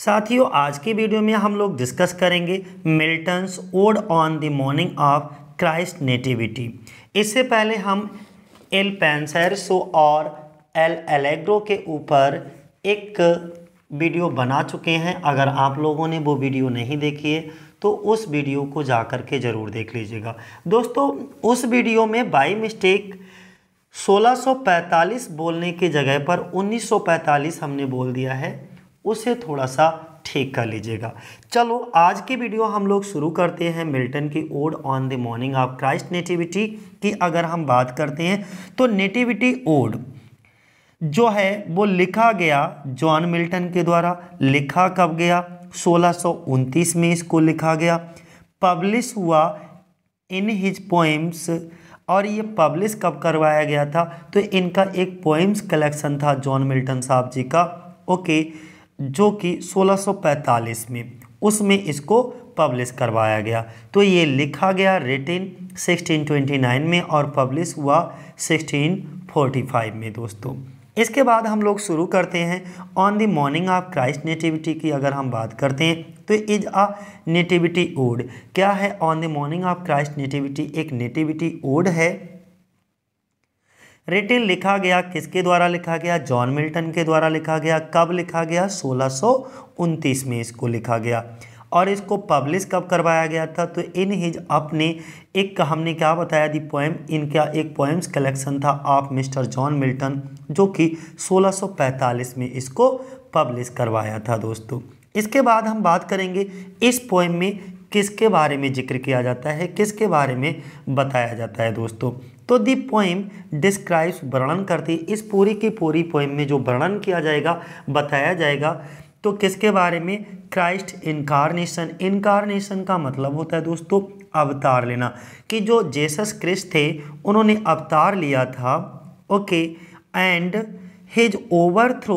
साथियों आज की वीडियो में हम लोग डिस्कस करेंगे Milton's ode on the morning of Christ nativity इससे पहले हम एल पेंसरसो और एल एलेग्रो के ऊपर एक वीडियो बना चुके हैं अगर आप लोगों ने वो वीडियो नहीं देखी है तो उस वीडियो को जा कर के ज़रूर देख लीजिएगा दोस्तों उस वीडियो में बाई मिस्टेक 1645 बोलने के जगह पर 1945 हमने बोल दिया है उसे थोड़ा सा ठीक कर लीजिएगा चलो आज की वीडियो हम लोग शुरू करते हैं मिल्टन की ode on the morning of Christ nativity की अगर हम बात करते हैं तो नेटिविटी ओड जो है वो लिखा गया जॉन मिल्टन के द्वारा लिखा कब गया सोलह में इसको लिखा गया पब्लिश हुआ इन हिज पोइम्स और ये पब्लिश कब करवाया गया था तो इनका एक पोइम्स कलेक्शन था जॉन मिल्टन साहब जी का ओके okay, जो कि 1645 में उसमें इसको पब्लिश करवाया गया तो ये लिखा गया रिटिन 1629 में और पब्लिश हुआ 1645 में दोस्तों इसके बाद हम लोग शुरू करते हैं on the morning of Christ nativity की अगर हम बात करते हैं तो इज आ नेटिविटी ओड क्या है on the morning of Christ nativity एक नेटिविटी ओड है रिटिन लिखा गया किसके द्वारा लिखा गया जॉन मिल्टन के द्वारा लिखा गया कब लिखा गया सोलह में इसको लिखा गया और इसको पब्लिश कब करवाया गया था तो इन हिज अपने एक हमने क्या बताया दी पोएम इनका एक पोएम्स कलेक्शन था आप मिस्टर जॉन मिल्टन जो कि 1645 में इसको पब्लिश करवाया था दोस्तों इसके बाद हम बात करेंगे इस पोएम में किसके बारे में जिक्र किया जाता है किसके बारे में बताया जाता है दोस्तों तो दी पोइम डिस्क्राइब्स वर्णन करती इस पूरी की पूरी पोइम में जो वर्णन किया जाएगा बताया जाएगा तो किसके बारे में क्राइस्ट इनकारनेशन इनकारनेशन का मतलब होता है दोस्तों अवतार लेना कि जो जेसस क्रिस्ट थे उन्होंने अवतार लिया था okay and his overthrow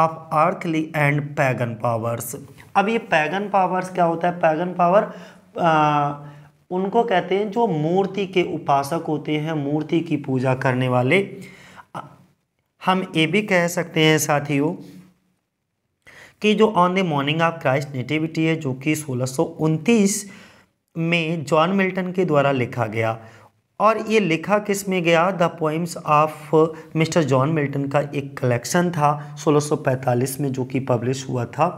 of earthly and pagan powers अब ये पैगन पावर्स क्या होता है पैगन पावर आ, उनको कहते हैं जो मूर्ति के उपासक होते हैं मूर्ति की पूजा करने वाले हम ये भी कह सकते हैं साथियों कि जो on the morning of Christ nativity है जो कि सोलह में जॉन मिल्टन के द्वारा लिखा गया और ये लिखा किस में गया the poems of mister John Milton का एक कलेक्शन था 1645 में जो कि पब्लिश हुआ था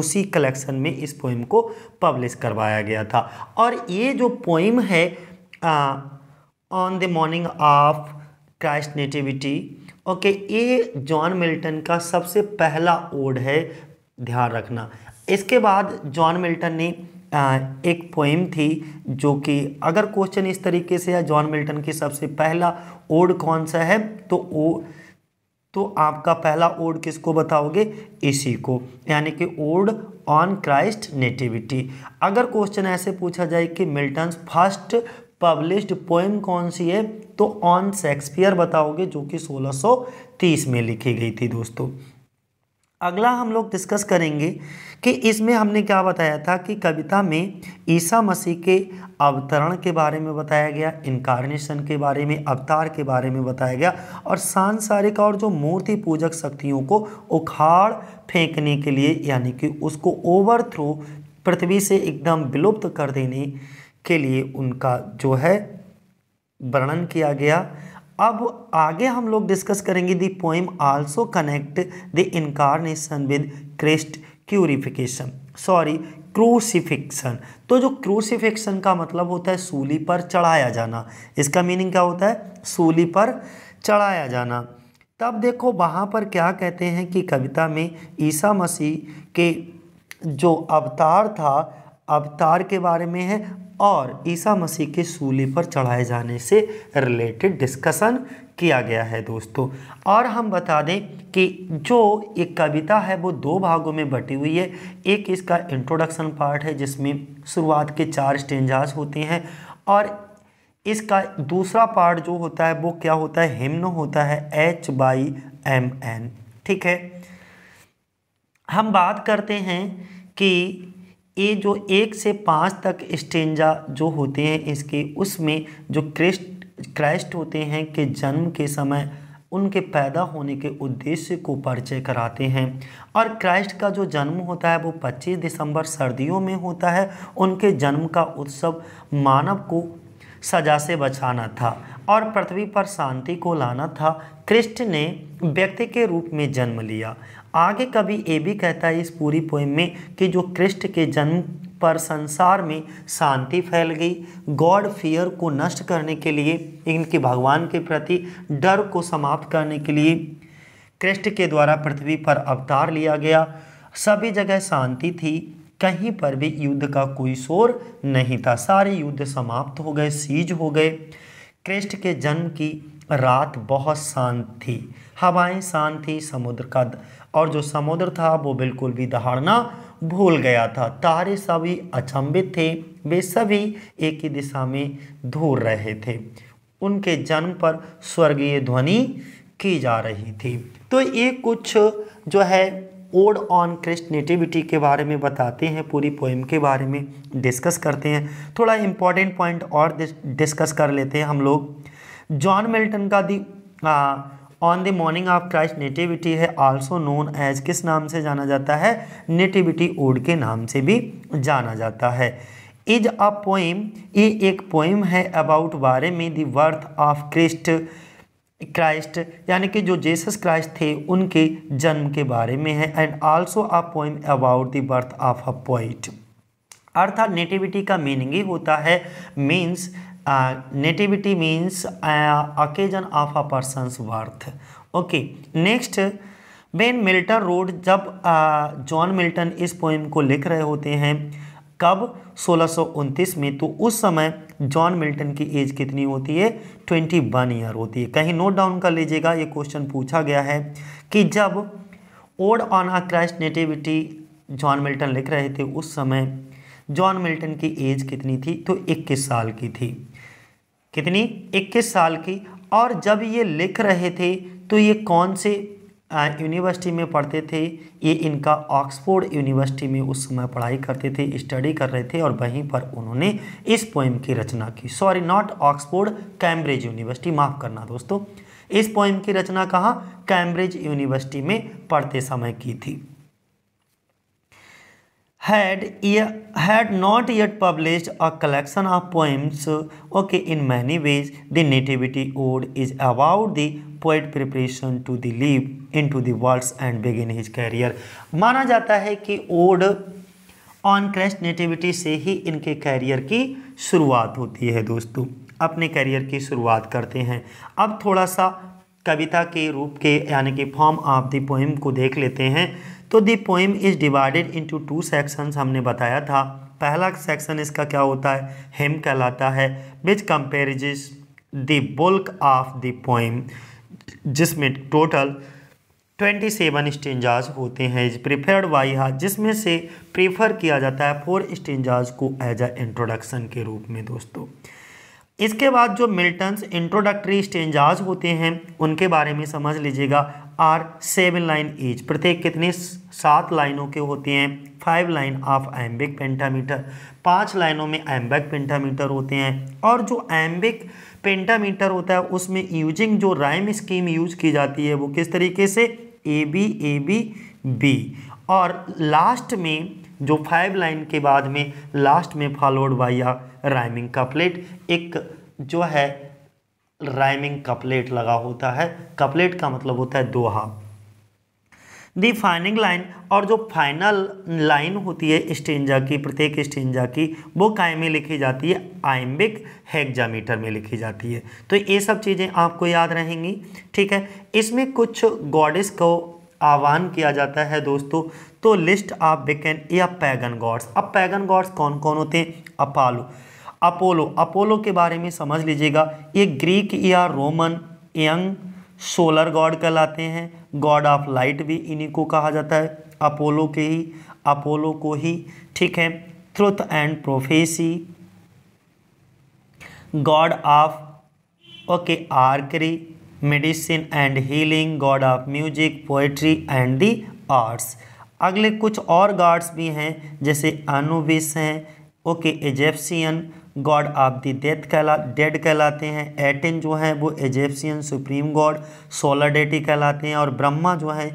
उसी कलेक्शन में इस पोइम को पब्लिश करवाया गया था और ये जो पोइम है on the morning of Christ nativity okay ये जॉन मिल्टन का सबसे पहला ओड है ध्यान रखना इसके बाद जॉन मिल्टन ने आ, एक पोइम थी जो कि अगर क्वेश्चन इस तरीके से है जॉन मिल्टन की सबसे पहला ओड कौन सा है तो ओ तो आपका पहला ओड किसको बताओगे इसी को यानी कि ओड ऑन क्राइस्ट नेटिविटी अगर क्वेश्चन ऐसे पूछा जाए कि मिल्टन फर्स्ट पब्लिश्ड पोएम कौन सी है तो ऑन शेक्सपियर बताओगे जो कि 1630 में लिखी गई थी दोस्तों अगला हम लोग डिस्कस करेंगे कि इसमें हमने क्या बताया था कि कविता में ईसा मसीह के अवतरण के बारे में बताया गया इनकारनेशन के बारे में अवतार के बारे में बताया गया और सांसारिक और जो मूर्ति पूजक शक्तियों को उखाड़ फेंकने के लिए यानी कि उसको ओवर थ्रो पृथ्वी से एकदम विलुप्त कर देने के लिए उनका जो है वर्णन किया गया अब आगे हम लोग डिस्कस करेंगे the poem also connect the incarnation with Christ curification sorry crucifixion तो जो क्रूसिफिक्सन का मतलब होता है सूली पर चढ़ाया जाना इसका मीनिंग क्या होता है सूली पर चढ़ाया जाना तब देखो वहाँ पर क्या कहते हैं कि कविता में ईसा मसीह के जो अवतार था अवतार के बारे में है और ईसा मसीह के सूली पर चढ़ाए जाने से रिलेटेड डिस्कशन किया गया है दोस्तों और हम बता दें कि जो एक कविता है वो दो भागों में बटी हुई है एक इसका इंट्रोडक्शन पार्ट है जिसमें शुरुआत के चार स्टेंजाज होते हैं और इसका दूसरा पार्ट जो होता है वो क्या होता है हिम्न होता है एच बाई एम एन ठीक है हम बात करते हैं कि ये जो एक से पाँच तक स्टेंजा जो होते हैं इसके उसमें जो क्रिस्ट क्राइस्ट होते हैं के जन्म के समय उनके पैदा होने के उद्देश्य को परिचय कराते हैं और क्राइस्ट का जो जन्म होता है वो 25 दिसंबर सर्दियों में होता है उनके जन्म का उत्सव मानव को सजा से बचाना था और पृथ्वी पर शांति को लाना था क्रिस्ट ने व्यक्ति के रूप में जन्म लिया आगे कभी ये भी कहता है इस पूरी पोइम में कि जो कृष्ण के जन्म पर संसार में शांति फैल गई गॉड फियर को नष्ट करने के लिए इनके भगवान के प्रति डर को समाप्त करने के लिए कृष्ण के द्वारा पृथ्वी पर अवतार लिया गया सभी जगह शांति थी कहीं पर भी युद्ध का कोई शोर नहीं था सारे युद्ध समाप्त हो गए सीज हो गए कृष्ण के जन्म की रात बहुत शांत थी हवाएं शांत थी समुद्र का और जो समुद्र था वो बिल्कुल भी दहाड़ना भूल गया था तारे सभी अचंभित थे वे सभी एक ही दिशा में धूर रहे थे उनके जन्म पर स्वर्गीय ध्वनि की जा रही थी तो ये कुछ जो है ओड ऑन क्रिस्ट नेटिविटी के बारे में बताते हैं पूरी पोइम के बारे में डिस्कस करते हैं थोड़ा इम्पॉर्टेंट पॉइंट और डिस्कस कर लेते हैं हम लोग जॉन मिल्टन का the on the morning of Christ nativity है आल्सो नोन एज किस नाम से जाना जाता है नेटिविटी ओड के नाम से भी जाना जाता है इज अ पोइम ये एक पोइम है अबाउट बारे में the birth of Christ Christ यानी कि जो जेसस क्राइस्ट थे उनके जन्म के बारे में है and also a poem about the birth of a poet अर्थात नेटिविटी का मीनिंग ही होता है means nativity means occasion of a person's birth okay next when Milton wrote जब जॉन uh, मिल्टन इस पोइम को लिख रहे होते हैं कब सोलह में तो उस समय जॉन मिल्टन की एज कितनी होती है 21 ईयर होती है कहीं नोट डाउन कर लीजिएगा ये क्वेश्चन पूछा गया है कि जब ode on a Christ nativity John Milton लिख रहे थे उस समय जॉन मिल्टन की एज कितनी थी तो 21 साल की थी कितनी 21 साल की और जब ये लिख रहे थे तो ये कौन से यूनिवर्सिटी में पढ़ते थे ये इनका ऑक्सफोर्ड यूनिवर्सिटी में उस समय पढ़ाई करते थे स्टडी कर रहे थे और वहीं पर उन्होंने इस पोइम की रचना की sorry not Oxford Cambridge University माफ़ करना दोस्तों इस पोइम की रचना कहाँ कैम्ब्रिज यूनिवर्सिटी में पढ़ते समय की थी had had not yet published a collection of poems okay in many ways the nativity ode is about the poet preparation to the leap into the worlds and begin his career माना जाता है कि ode on crest nativity से ही इनके career की शुरुआत होती है दोस्तों अपने कैरियर की शुरुआत करते हैं अब थोड़ा सा कविता के रूप के यानी कि फॉर्म ऑफ द पोएम को देख लेते हैं तो the poem is divided into two sections हमने बताया था पहला सेक्शन इसका क्या होता है हेम कहलाता है which comprises the bulk of the poem जिसमें टोटल ट्वेंटी सेवन स्टेंजाज होते हैं इज प्रिफर्ड वाई हा जिसमें से प्रेफर किया जाता है फोर स्टेंजाज को एज अ इंट्रोडक्शन के रूप में दोस्तों इसके बाद जो मिल्टन्स इंट्रोडक्टरी स्टेंजाज होते हैं उनके बारे में समझ लीजिएगा आर सेवन लाइन ईच प्रत्येक कितने सात लाइनों के होते हैं five line of iambic pentameter पांच लाइनों में एम्बिक पेंटामीटर होते हैं और जो एम्बिक पेंटामीटर होता है उसमें यूजिंग जो राइम स्कीम यूज की जाती है वो किस तरीके से A B A B B और लास्ट में जो फाइव लाइन के बाद में लास्ट में फॉलोड बाई या राइमिंग कपलेट एक जो है राइमिंग कपलेट लगा होता है कपलेट का मतलब होता है दोहा दी फाइनिंग लाइन और जो फाइनल लाइन होती है स्टेंजा की प्रत्येक स्टेंजा की वो काय में लिखी जाती है आइम्बिक हेक्जामीटर में लिखी जाती है तो ये सब चीज़ें आपको याद रहेंगी ठीक है इसमें कुछ गॉडेस को आह्वान किया जाता है दोस्तों तो लिस्ट आप विकेन या पैगन गॉड्स अब पैगन गॉड्स कौन कौन होते हैं अपालो अपोलो अपोलो के बारे में समझ लीजिएगा ये ग्रीक या रोमन यंग सोलर गॉड कहलाते हैं गॉड ऑफ लाइट भी इन्हीं को कहा जाता है अपोलो के ही अपोलो को ही ठीक है truth and prophecy god of okay archery medicine and healing god of music poetry and the arts अगले कुछ और गॉड्स भी हैं जैसे अनुबिस हैं okay Egyptian god of the death कहला डेड कहलाते हैं एटिन जो है वो Egyptian supreme god solar deity कहलाते हैं और ब्रह्मा जो है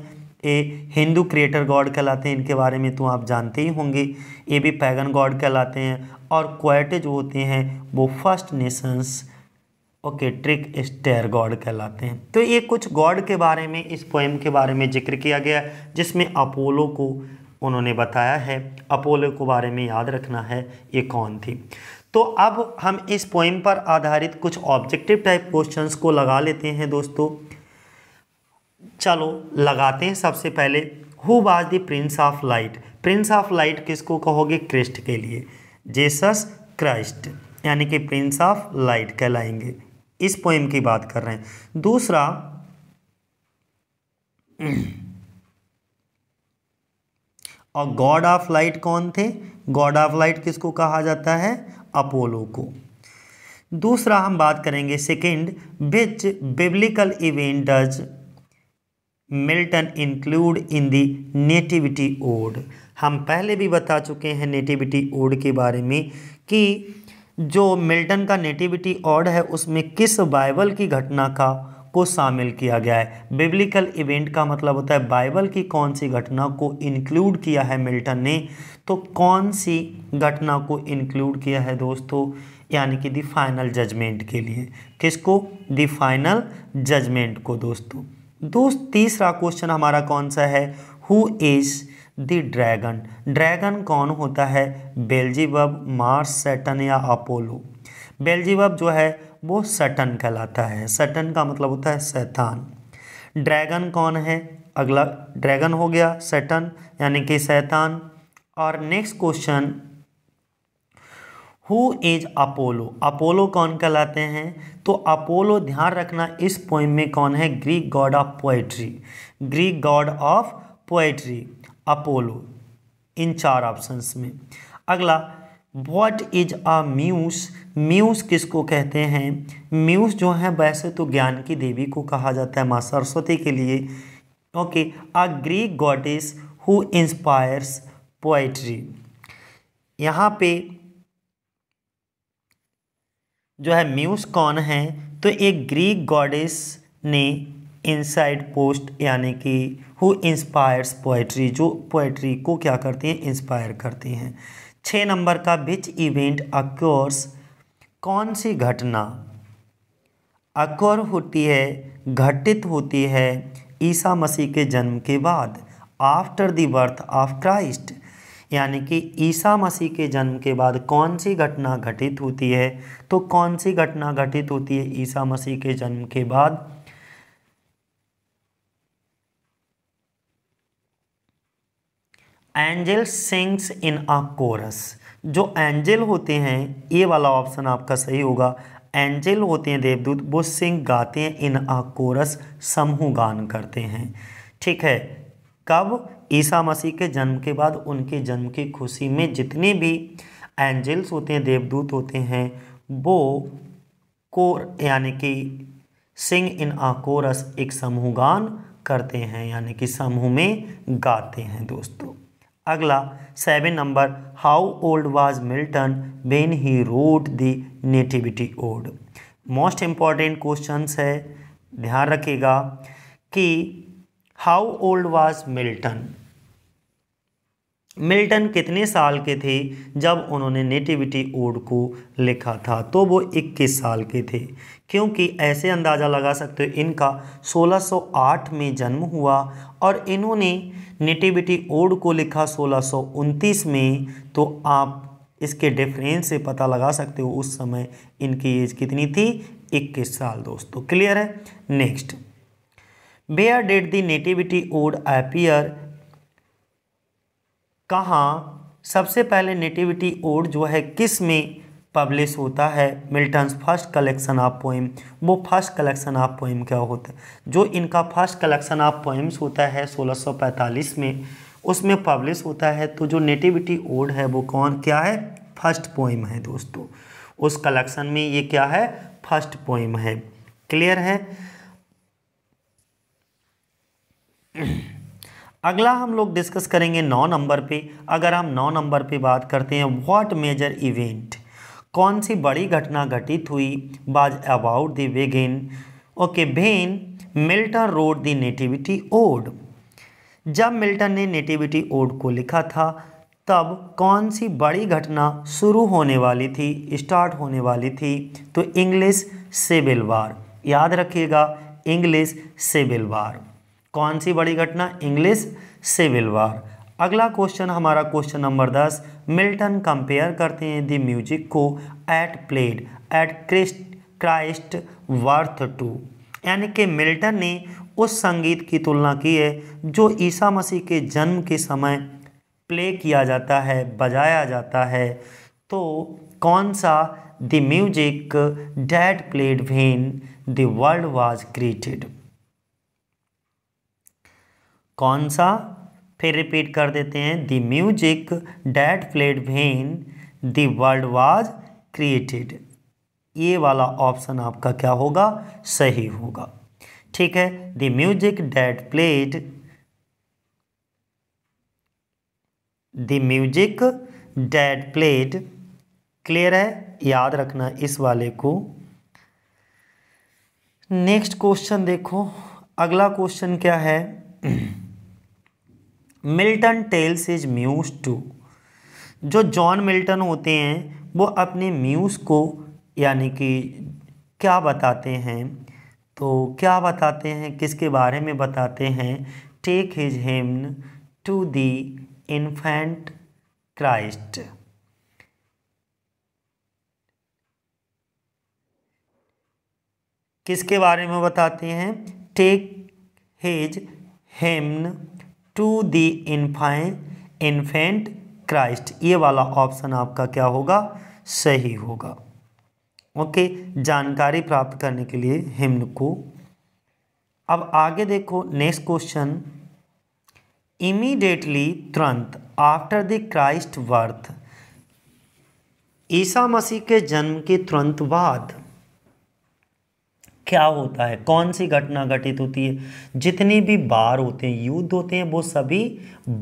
ए हिंदू क्रिएटर गॉड कहलाते हैं इनके बारे में तो आप जानते ही होंगे ये भी पैगन गॉड कहलाते हैं और क्वेट जो होते हैं वो First Nations okay trickster god कहलाते हैं तो ये कुछ गॉड के बारे में इस पोएम के बारे में जिक्र किया गया जिसमें अपोलो को उन्होंने बताया है अपोलो को बारे में याद रखना है ये कौन थी तो अब हम इस पोइम पर आधारित कुछ ऑब्जेक्टिव टाइप क्वेश्चंस को लगा लेते हैं दोस्तों चलो लगाते हैं सबसे पहले who was the prince of light prince of light किसको कहोगे क्रिस्ट के लिए जेसस क्राइस्ट यानी कि प्रिंस ऑफ लाइट कहलाएंगे इस पोइम की बात कर रहे हैं दूसरा और गॉड ऑफ लाइट कौन थे गॉड ऑफ लाइट किसको कहा जाता है अपोलो को दूसरा हम बात करेंगे second which biblical event does Milton include in the nativity ode हम पहले भी बता चुके हैं नेटिविटी ओड के बारे में कि जो मिल्टन का नेटिविटी ओड है उसमें किस बाइबल की घटना का को शामिल किया गया है बिब्लिकल इवेंट का मतलब होता है बाइबल की कौन सी घटना को इंक्लूड किया है मिल्टन ने तो कौन सी घटना को इंक्लूड किया है दोस्तों यानी कि दी फाइनल जजमेंट के लिए किसको दी फाइनल जजमेंट को दोस्तों दोस्त तीसरा क्वेश्चन हमारा कौन सा है who is the dragon dragon कौन होता है बेल्जीबब मार्स सेटन या अपोलो बेल्जीबब जो है वो सटन कहलाता है सटन का मतलब होता है शैतान ड्रैगन कौन है अगला ड्रैगन हो गया सटन यानी कि शैतान और next question who is Apollo Apollo कौन कहलाते हैं तो अपोलो ध्यान रखना इस पोइम में कौन है Greek god of poetry Greek god of poetry Apollo इन चार ऑप्शंस में अगला वट इज अ म्यूस म्यूस किसको कहते हैं म्यूस जो है वैसे तो ज्ञान की देवी को कहा जाता है माँ सरस्वती के लिए okay a Greek goddess who inspires poetry यहाँ पे जो है म्यूस कौन है तो एक ग्रीक गॉडेस ने इनसाइड पोस्ट यानी कि हु इंस्पायर्स पोइट्री जो पोइट्री को क्या करती हैं इंस्पायर करती हैं छः नंबर का विच इवेंट अक्योर्स कौन सी घटना अक्योर होती है घटित होती है ईसा मसीह के जन्म के बाद after the birth of Christ यानी कि ईसा मसीह के जन्म के बाद कौन सी घटना घटित होती है तो कौन सी घटना घटित होती है ईसा मसीह के जन्म के बाद angel sings in a chorus जो एंजल होते हैं ये वाला ऑप्शन आपका सही होगा एंजल होते हैं देवदूत वो सिंह गाते हैं इन अ कोरस समूह गान करते हैं ठीक है कब ईसा मसीह के जन्म के बाद उनके जन्म की खुशी में जितने भी एंजल्स होते हैं देवदूत होते हैं वो कोर यानी कि सिंह इन अ कोरस एक समूह गान करते हैं यानी कि समूह में गाते हैं दोस्तों अगला seven number how old was Milton when he wrote the nativity ode most important questions है ध्यान रखिएगा कि how old was Milton Milton कितने साल के थे जब उन्होंने नेटिविटी ओड को लिखा था तो वो 21 साल के थे क्योंकि ऐसे अंदाज़ा लगा सकते हो इनका 1608 में जन्म हुआ और इन्होंने नेटिविटी ओड को लिखा सोलह में तो आप इसके डिफरेंस से पता लगा सकते हो उस समय इनकी एज कितनी थी 21 साल दोस्तों क्लियर है next where did the nativity ode appear कहाँ सबसे पहले नेटिविटी ओड जो है किस में पब्लिश होता है Milton first collection of poem वो फर्स्ट कलेक्शन ऑफ पोइम क्या होता है जो इनका फर्स्ट कलेक्शन ऑफ पोइम्स होता है 1645 में उसमें पब्लिश होता है तो जो नेटिविटी ओड है वो कौन क्या है फर्स्ट पोइम है दोस्तों उस कलेक्शन में ये क्या है फर्स्ट पोइम है क्लियर है अगला हम लोग डिस्कस करेंगे नौ नंबर पे अगर हम नौ नंबर पे बात करते हैं व्हाट मेजर इवेंट कौन सी बड़ी घटना घटित हुई बाज अबाउट द वेगेन okay when Milton wrote the nativity ode जब मिल्टन ने नेटिविटी ओड को लिखा था तब कौन सी बड़ी घटना शुरू होने वाली थी स्टार्ट होने वाली थी तो इंग्लिश सिविल वार याद रखिएगा इंग्लिश सिविल वार कौन सी बड़ी घटना इंग्लिश सिविल वार अगला क्वेश्चन हमारा क्वेश्चन नंबर दस मिल्टन कंपेयर करते हैं द म्यूजिक को at played at Christ Christ birth to यानी कि मिल्टन ने उस संगीत की तुलना की है जो ईसा मसीह के जन्म के समय प्ले किया जाता है बजाया जाता है तो कौन सा the music that played when the world was created कौन सा फिर रिपीट कर देते हैं the music that played when the world was created ये वाला ऑप्शन आपका क्या होगा सही होगा ठीक है the music that played the music that played clear है याद रखना इस वाले को नेक्स्ट क्वेश्चन देखो अगला क्वेश्चन क्या है Milton tells his muse to जो जॉन मिल्टन होते हैं वो अपने म्यूज़ को यानी कि क्या बताते हैं तो क्या बताते हैं किसके बारे में बताते हैं take his hymn to the infant Christ किसके बारे में बताते हैं take his hymn to the इन्फाइन इन्फेंट क्राइस्ट ये वाला ऑप्शन आपका क्या होगा सही होगा ओके जानकारी प्राप्त करने के लिए हिम्न को अब आगे देखो नेक्स्ट क्वेश्चन इमीडिएटली तुरंत आफ्टर द क्राइस्ट बर्थ ईसा मसीह के जन्म के तुरंत बाद क्या होता है कौन सी घटना घटित होती है जितने भी बार होते हैं युद्ध होते हैं वो सभी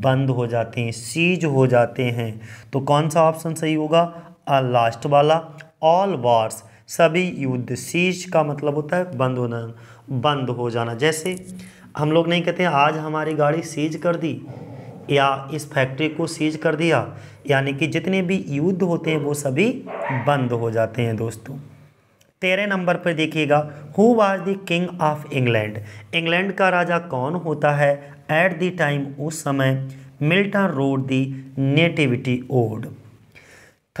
बंद हो जाते हैं सीज हो जाते हैं तो कौन सा ऑप्शन सही होगा लास्ट वाला ऑल वार्स सभी युद्ध सीज का मतलब होता है बंद होना बंद हो जाना जैसे हम लोग नहीं कहते आज हमारी गाड़ी सीज कर दी या इस फैक्ट्री को सीज कर दिया यानी कि जितने भी युद्ध होते हैं वो सभी बंद हो जाते हैं दोस्तों तेरह नंबर पर देखिएगा who was the king of England England का राजा कौन होता है एट द टाइम उस समय Milton wrote the nativity ode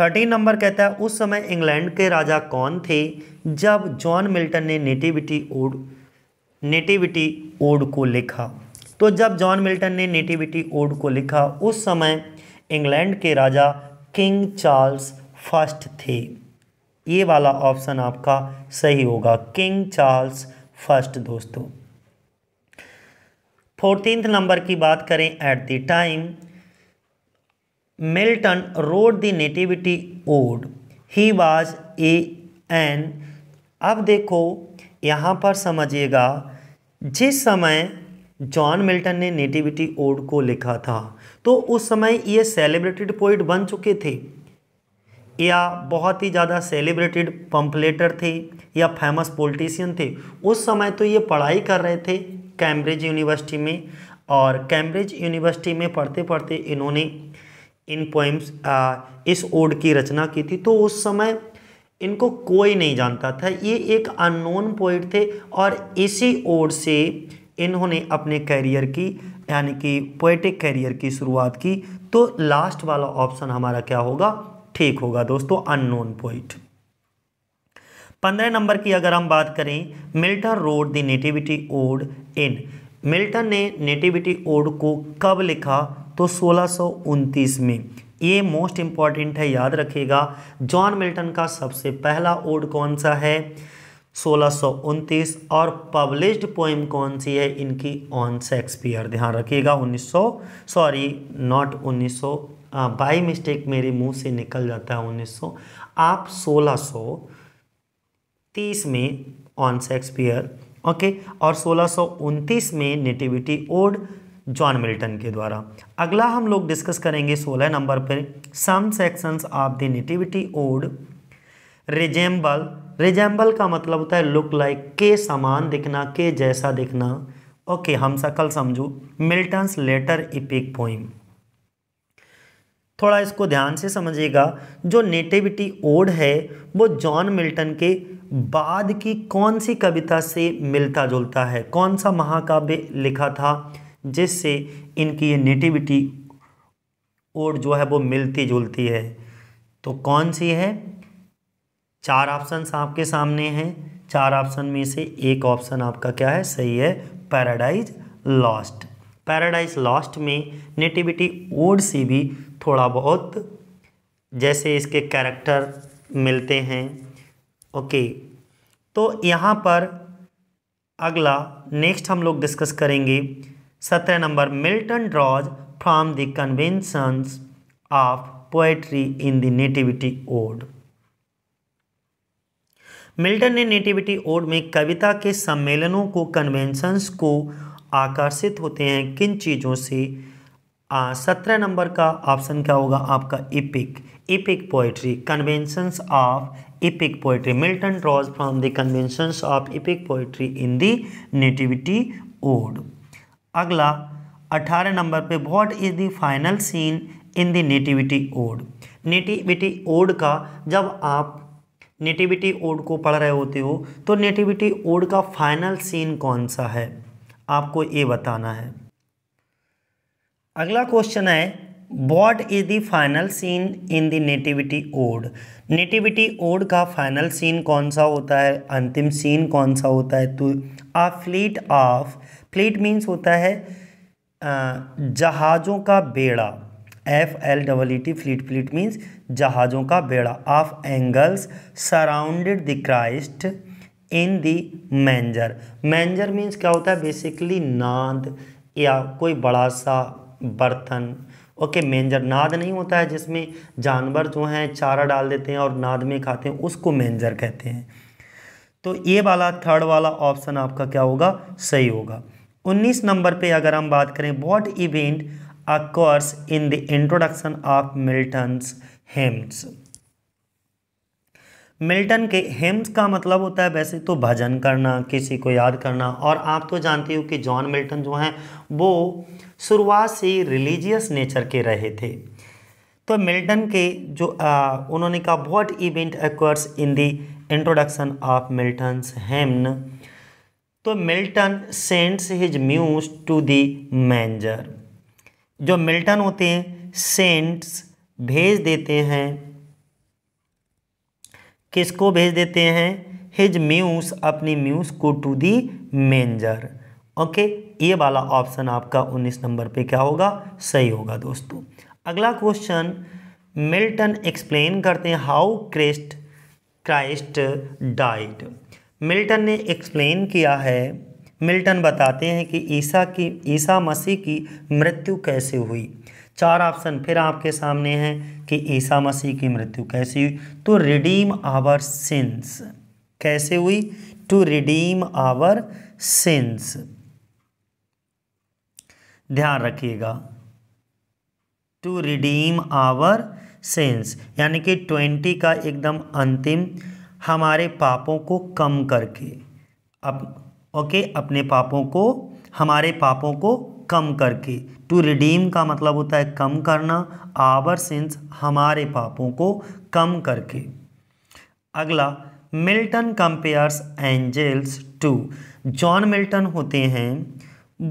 thirteen number कहता है उस समय इंग्लैंड के राजा कौन थे जब जॉन मिल्टन ने नेटिविटी ओड नेटिविटी ओड को लिखा तो जब जॉन मिल्टन ने नेटिविटी ओड को लिखा उस समय इंग्लैंड के राजा किंग चार्ल्स फर्स्ट थे ये वाला ऑप्शन आपका सही होगा किंग चार्ल्स फर्स्ट दोस्तों फोर्टींथ नंबर की बात करें at the time Milton wrote the nativity ode he was a an अब देखो यहाँ पर समझिएगा जिस समय जॉन मिल्टन ने नेटिविटी ओड को लिखा था तो उस समय ये सेलिब्रेटेड पोइट बन चुके थे या बहुत ही ज़्यादा सेलिब्रेटेड पम्पलेटर थे या फेमस पोलिटिशियन थे उस समय तो ये पढ़ाई कर रहे थे कैम्ब्रिज यूनिवर्सिटी में और कैम्ब्रिज यूनिवर्सिटी में पढ़ते पढ़ते इन्होंने इन पोइम्स इस ओड की रचना की थी तो उस समय इनको कोई नहीं जानता था ये एक अननोन पोइट थे और इसी ओड से इन्होंने अपने कैरियर की यानी कि पोइटिक कैरियर की शुरुआत की तो लास्ट वाला ऑप्शन हमारा क्या होगा ठीक होगा दोस्तों अननोन पॉइंट पंद्रह नंबर की अगर हम बात करें Milton wrote the nativity ode in Milton ने नेटिविटी ओड को कब लिखा तो सोलह में ये मोस्ट इंपॉर्टेंट है याद रखिएगा जॉन मिल्टन का सबसे पहला ओड कौन सा है सोलह और पब्लिश्ड पोइम कौन सी है इनकी ऑन शेक्सपियर ध्यान रखिएगा 1900 सॉरी नॉट 1900 बाई मिस्टेक मेरे मुंह से निकल जाता है 1900 आप 1630 में ऑन शेक्सपियर ओके और सोलह में नेटिविटी ओड जॉन मिल्टन के द्वारा अगला हम लोग डिस्कस करेंगे 16 नंबर पर some sections of the nativity ode resemble resemble का मतलब होता है लुक लाइक के समान दिखना के जैसा दिखना ओके हम सकल समझो मिल्टन्स लेटर इपिक पोइम थोड़ा इसको ध्यान से समझिएगा जो नेटिविटी ओड है वो जॉन मिल्टन के बाद की कौन सी कविता से मिलता जुलता है कौन सा महाकाव्य लिखा था जिससे इनकी ये नेटिविटी ओड जो है वो मिलती जुलती है तो कौन सी है चार ऑप्शन आपके सामने हैं चार ऑप्शन में से एक ऑप्शन आपका क्या है सही है पैराडाइज लॉस्ट पैराडाइज लॉस्ट में नेटिविटी ओड से भी थोड़ा बहुत जैसे इसके कैरेक्टर मिलते हैं ओके तो यहाँ पर अगला नेक्स्ट हम लोग डिस्कस करेंगे सत्रह number Milton draws from the conventions of poetry in the nativity ode Milton ने नेटिविटी ओड में कविता के सम्मेलनों को कन्वेंशंस को आकर्षित होते हैं किन चीज़ों से सत्रह नंबर का ऑप्शन क्या होगा आपका epic epic poetry conventions of epic poetry Milton draws from the conventions of epic poetry in the nativity ode अगला अठारह नंबर पे what is the final scene in the nativity ode nativity ode का जब आप nativity ode को पढ़ रहे होते हो तो नेटिविटी ओड का फाइनल सीन कौन सा है आपको ये बताना है अगला क्वेश्चन है what is the final scene in the nativity ode nativity ode का फाइनल सीन कौन सा होता है अंतिम सीन कौन सा होता है तो a fleet of fleet means होता है जहाज़ों का बेड़ा F L double E T fleet fleet means जहाज़ों का बेड़ा of angels surrounded the Christ in the manger manger means क्या होता है बेसिकली नाद या कोई बड़ा सा बर्तन ओके okay, मेंजर नाद नहीं होता है जिसमें जानवर जो हैं चारा डाल देते हैं और नाद में खाते हैं उसको मेंजर कहते हैं तो ये वाला थर्ड वाला ऑप्शन आपका क्या होगा सही होगा 19 नंबर पे अगर हम बात करें what event occurs in the introduction of Milton's hymns Milton के हेम्स का मतलब होता है वैसे तो भजन करना किसी को याद करना और आप तो जानते हो कि जॉन मिल्टन जो हैं वो शुरुआत से रिलीजियस नेचर के रहे थे तो मिल्टन के जो आ, उन्होंने कहा what event occurs in the introduction of Milton's hymn तो Milton sends his muse to the manger जो मिल्टन होते हैं सेंट्स भेज देते हैं किसको भेज देते हैं हिज म्यूस अपनी म्यूस को टू दी मेंजर ओके ये वाला ऑप्शन आपका 19 नंबर पे क्या होगा सही होगा दोस्तों अगला क्वेश्चन मिल्टन एक्सप्लेन करते हैं how Christ Christ died Milton ने एक्सप्लेन किया है मिल्टन बताते हैं कि ईसा की ईसा मसीह की मृत्यु कैसे हुई चार ऑप्शन फिर आपके सामने हैं कि ईसा मसीह की मृत्यु कैसी हुई तो रिडीम आवर सिंस कैसे हुई टू रिडीम आवर सिंस ध्यान रखिएगा टू रिडीम आवर सेंस यानी कि ट्वेंटी का एकदम अंतिम हमारे पापों को कम करके अब अप, ओके अपने पापों को हमारे पापों को कम करके टू रिडीम का मतलब होता है कम करना आवर सिंस हमारे पापों को कम करके अगला Milton compares angels to John Milton होते हैं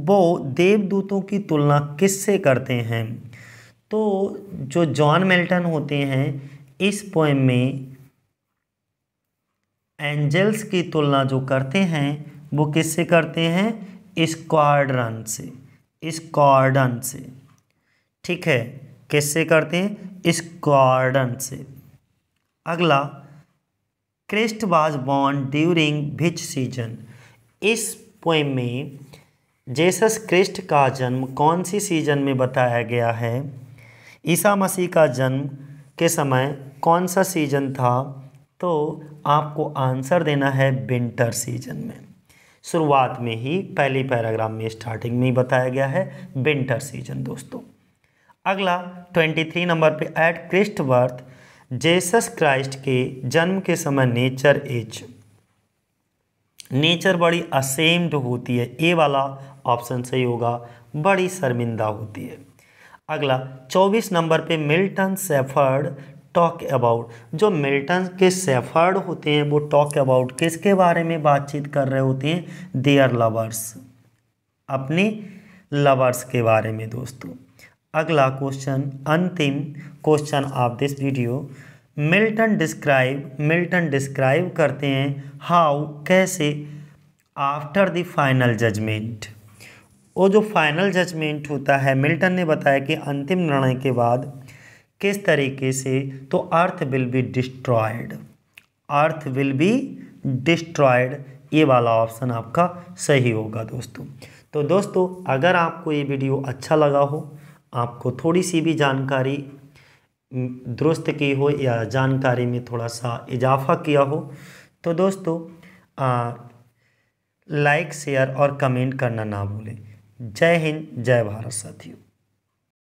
वो देवदूतों की तुलना किससे करते हैं तो जो जॉन मिल्टन होते हैं इस पोएम में एंजल्स की तुलना जो करते हैं वो किससे करते हैं स्क्वाड्रन से इस कॉर्डन से ठीक है किससे करते हैं इस कॉर्डन से अगला Christ was born during which season इस पोएम में जेसस क्रिस्ट का जन्म कौन सी सीजन में बताया गया है ईसा मसीह का जन्म के समय कौन सा सीजन था तो आपको आंसर देना है विंटर सीजन में शुरुआत में ही पहले पैराग्राम में स्टार्टिंग में ही बताया गया है विंटर सीजन दोस्तों अगला ट्वेंटी थ्री नंबर पे at Christ birth Jesus Christ के जन्म के समय नेचर एज नेचर बड़ी असेम्ड होती है ए वाला ऑप्शन सही होगा बड़ी शर्मिंदा होती है अगला 24 नंबर पे मिल्टन सेफर्ड टॉक अबाउट जो मिल्टन के सेफर्ड होते हैं वो टॉक अबाउट किसके बारे में बातचीत कर रहे होते हैं देयर लवर्स अपने लवर्स के बारे में दोस्तों अगला क्वेश्चन अंतिम question of this video Milton describe Milton describe करते हैं हाउ कैसे आफ्टर द फाइनल जजमेंट वो जो फाइनल जजमेंट होता है मिल्टन ने बताया कि अंतिम निर्णय के बाद किस तरीके से तो earth will be destroyed earth will be destroyed ये वाला ऑप्शन आपका सही होगा दोस्तों तो दोस्तों अगर आपको ये वीडियो अच्छा लगा हो आपको थोड़ी सी भी जानकारी दुरुस्त की हो या जानकारी में थोड़ा सा इजाफा किया हो तो दोस्तों लाइक शेयर और कमेंट करना ना भूलें जय हिंद जय भारत साथियों